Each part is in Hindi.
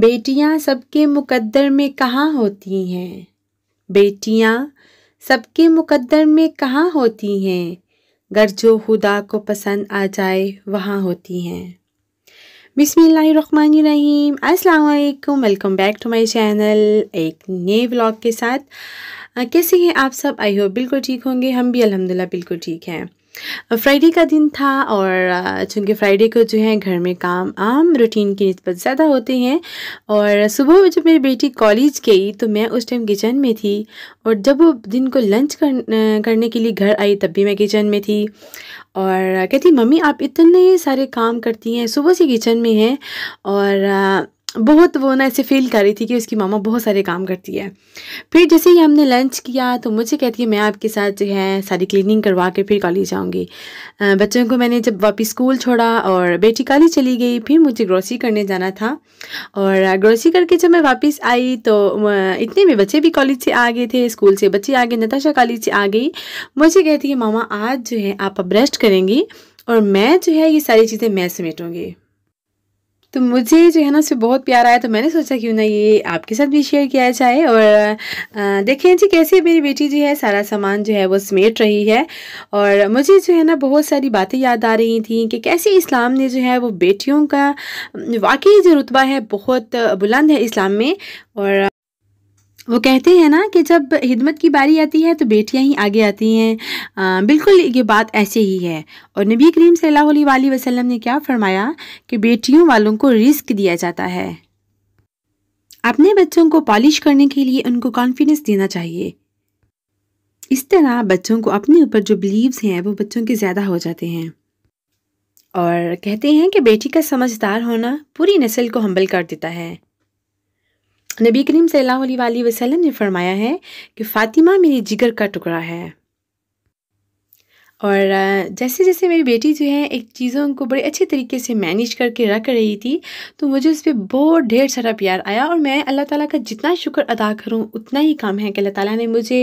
बेटियां सबके मुकद्दर में कहाँ होती हैं बेटियां सबके मुकद्दर में कहाँ होती हैं गर जो खुदा को पसंद आ जाए वहाँ होती हैं बिसमीम अस्सलाम welcome back to my channel एक नए व्लॉग के साथ कैसे हैं आप सब आई होप बिल्कुल ठीक होंगे हम भी अल्हम्दुलिल्लाह बिल्कुल ठीक हैं फ्राइडे का दिन था और चूँकि फ्राइडे को जो है घर में काम आम रूटीन की नस्बत ज़्यादा होते हैं और सुबह जब मेरी बेटी कॉलेज गई तो मैं उस टाइम किचन में थी और जब वो दिन को लंच कर, करने के लिए घर आई तब भी मैं किचन में थी और कहती मम्मी आप इतने सारे काम करती हैं सुबह से किचन में हैं और बहुत वो ना ऐसे फील कर रही थी कि उसकी मामा बहुत सारे काम करती है फिर जैसे ही हमने लंच किया तो मुझे कहती है मैं आपके साथ जो है सारी क्लीनिंग करवा के फिर कॉलेज जाऊँगी बच्चों को मैंने जब वापस स्कूल छोड़ा और बेटी कॉलेज चली गई फिर मुझे ग्रोसरी करने जाना था और ग्रोसरी करके जब मैं वापस आई तो इतने में बच्चे भी कॉलेज से आ गए थे स्कूल से बच्चे आ गए नताशा कॉलेज से आ गई मुझे कहती है मामा आज जो है आप ब्रेस्ट करेंगी और मैं जो है ये सारी चीज़ें मैं समेटूँगी तो मुझे जो है ना उससे बहुत प्यार आया तो मैंने सोचा क्यों ना ये आपके साथ भी शेयर किया जाए और देखें जी कैसे मेरी बेटी जी है सारा सामान जो है वो समेट रही है और मुझे जो है ना बहुत सारी बातें याद आ रही थी कि कैसे इस्लाम ने जो है वो बेटियों का वाकई जो रुतबा है बहुत बुलंद है इस्लाम में और वो कहते हैं ना कि जब हिदमत की बारी आती है तो बेटियां ही आगे आती हैं बिल्कुल ये बात ऐसे ही है और नबी करीम सल्लल्लाहु वसल्लम ने क्या फरमाया कि बेटियों वालों को रिस्क दिया जाता है अपने बच्चों को पॉलिश करने के लिए उनको कॉन्फिडेंस देना चाहिए इस तरह बच्चों को अपने ऊपर जो बिलीव्स हैं वो बच्चों के ज़्यादा हो जाते हैं और कहते हैं कि बेटी का समझदार होना पूरी नस्ल को हम्बल कर देता है नबी करीम सल्लल्लाहु वसम ने फरमाया है कि फ़ातिमा मेरी जिगर का टुकड़ा है और जैसे जैसे मेरी बेटी जो है एक चीज़ों को बड़े अच्छे तरीके से मैनेज करके रख रही थी तो मुझे उस पर बहुत ढेर सारा प्यार आया और मैं अल्लाह ताला का जितना शुक्र अदा करूं उतना ही काम है कि अल्लाह ताला ने मुझे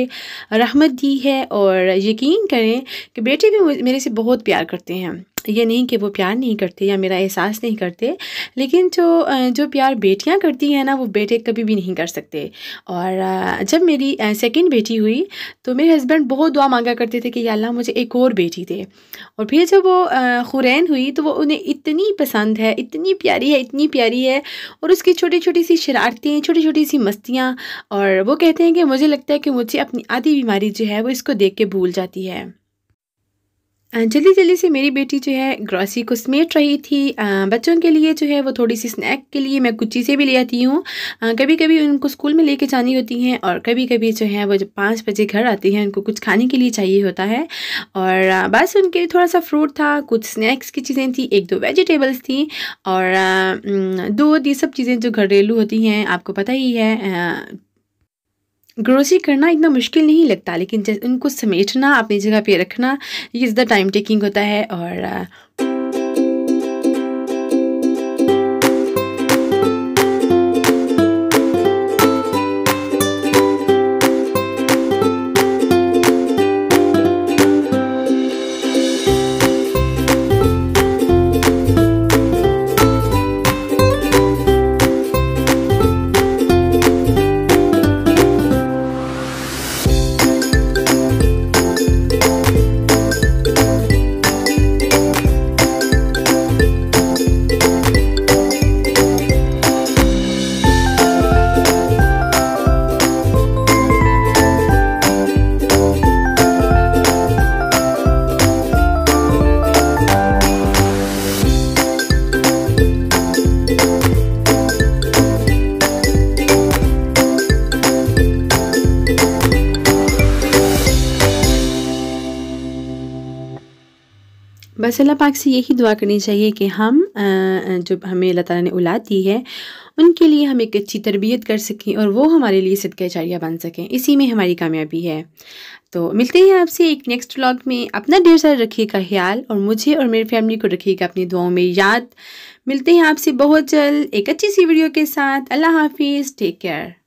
रहमत दी है और यकीन करें कि बेटे भी मेरे से बहुत प्यार करते हैं ये नहीं कि वो प्यार नहीं करते या मेरा एहसास नहीं करते लेकिन जो जो प्यार बेटियां करती हैं ना वो बेटे कभी भी नहीं कर सकते और जब मेरी सेकंड बेटी हुई तो मेरे हस्बैंड बहुत दुआ मांगा करते थे कि या अल्लाह मुझे एक और बेटी दे और फिर जब वो खुरैन हुई तो वो उन्हें इतनी पसंद है इतनी प्यारी है इतनी प्यारी है और उसकी छोटी छोटी सी शरारतें छोटी छोटी सी मस्तियाँ और वो कहते हैं कि मुझे लगता है कि मुझे अपनी आधी बीमारी जो है वो इसको देख के भूल जाती है जल्दी जल्दी से मेरी बेटी जो है ग्रॉसरी को समेट रही थी बच्चों के लिए जो है वो थोड़ी सी स्नैक के लिए मैं कुछ चीज़ें भी ले आती हूँ कभी कभी उनको स्कूल में लेके जानी होती हैं और कभी कभी जो है वो जब पाँच बजे घर आती हैं उनको कुछ खाने के लिए चाहिए होता है और बस उनके लिए थोड़ा सा फ्रूट था कुछ स्नैक्स की चीज़ें थी एक दो वेजिटेबल्स थी और दूध ये सब चीज़ें जो घरेलू होती हैं आपको पता ही है ग्रोसरी करना इतना मुश्किल नहीं लगता लेकिन उनको समेटना अपनी जगह पे रखना ये ज़्यादा टाइम टेकिंग होता है और बस अल्लाह पाक से यही दुआ करनी चाहिए कि हम जो हमें अल्लाह ताला ने औलाद दी है उनके लिए हम एक अच्छी तरबियत कर सकें और वो हमारे लिए सदका चारिया बन सकें इसी में हमारी कामयाबी है तो मिलते हैं आपसे एक नेक्स्ट व्लॉग में अपना ढेर सारा रखिएगा ख्याल और मुझे और मेरी फैमिली को रखिएगा अपनी दुआओं में याद मिलते हैं आपसे बहुत जल्द एक अच्छी सी वीडियो के साथ अल्लाह हाफिज़ टेक केयर